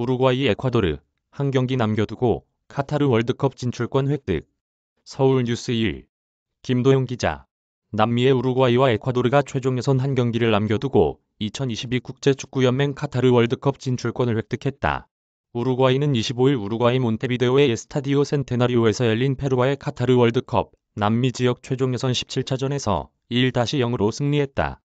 우루과이 에콰도르 한 경기 남겨두고 카타르 월드컵 진출권 획득. 서울 뉴스 1. 김도영 기자. 남미의 우루과이와 에콰도르가 최종 예선 한 경기를 남겨두고 2022 국제축구연맹 카타르 월드컵 진출권을 획득했다. 우루과이는 25일 우루과이 몬테비데오의 에스타디오 센테나리오에서 열린 페루와의 카타르 월드컵 남미 지역 최종 예선 17차전에서 1-0으로 승리했다.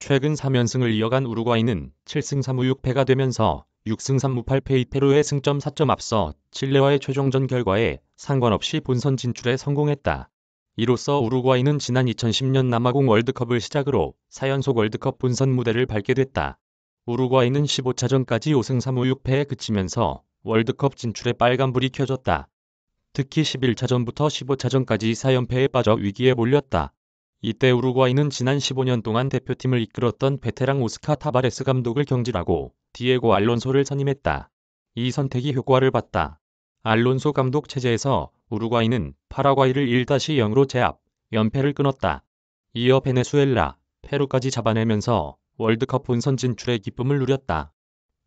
최근 3연승을 이어간 우루과이는 7승 3무 6패가 되면서 6승 3무 8패의 페루의 승점 4점 앞서 칠레와의 최종전 결과에 상관없이 본선 진출에 성공했다. 이로써 우루과이는 지난 2010년 남아공 월드컵을 시작으로 4연속 월드컵 본선 무대를 밟게 됐다. 우루과이는 15차전까지 5승 3무 6패에 그치면서 월드컵 진출에 빨간불이 켜졌다. 특히 11차전부터 15차전까지 4연패에 빠져 위기에 몰렸다. 이때 우루과이는 지난 15년 동안 대표팀을 이끌었던 베테랑 오스카 타바레스 감독을 경질하고 디에고 알론소를 선임했다. 이 선택이 효과를 봤다. 알론소 감독 체제에서 우루과이는 파라과이를 1-0으로 제압, 연패를 끊었다. 이어 베네수엘라, 페루까지 잡아내면서 월드컵 본선 진출의 기쁨을 누렸다.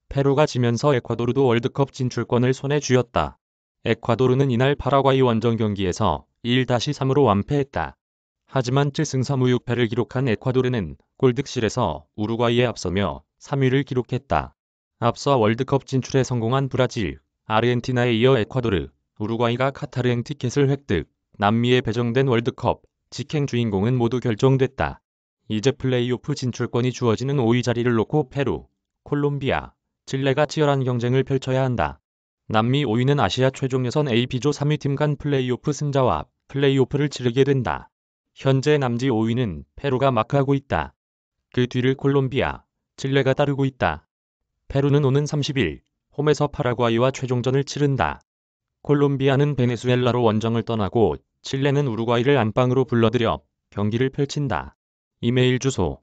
페루가 지면서 에콰도르도 월드컵 진출권을 손에 쥐었다. 에콰도르는 이날 파라과이 원정 경기에서 1-3으로 완패했다. 하지만 7승 3무 6패를 기록한 에콰도르는 골득실에서 우루과이에 앞서며 3위를 기록했다. 앞서 월드컵 진출에 성공한 브라질, 아르헨티나에 이어 에콰도르, 우루과이가 카타르행 티켓을 획득, 남미에 배정된 월드컵, 직행 주인공은 모두 결정됐다. 이제 플레이오프 진출권이 주어지는 5위 자리를 놓고 페루, 콜롬비아, 칠레가 치열한 경쟁을 펼쳐야 한다. 남미 5위는 아시아 최종 예선 a p 조 3위 팀 간 플레이오프 승자와 플레이오프를 치르게 된다. 현재 남지 5위는 페루가 마크하고 있다. 그 뒤를 콜롬비아, 칠레가 따르고 있다. 페루는 오는 30일 홈에서 파라과이와 최종전을 치른다. 콜롬비아는 베네수엘라로 원정을 떠나고 칠레는 우루과이를 안방으로 불러들여 경기를 펼친다. 이메일 주소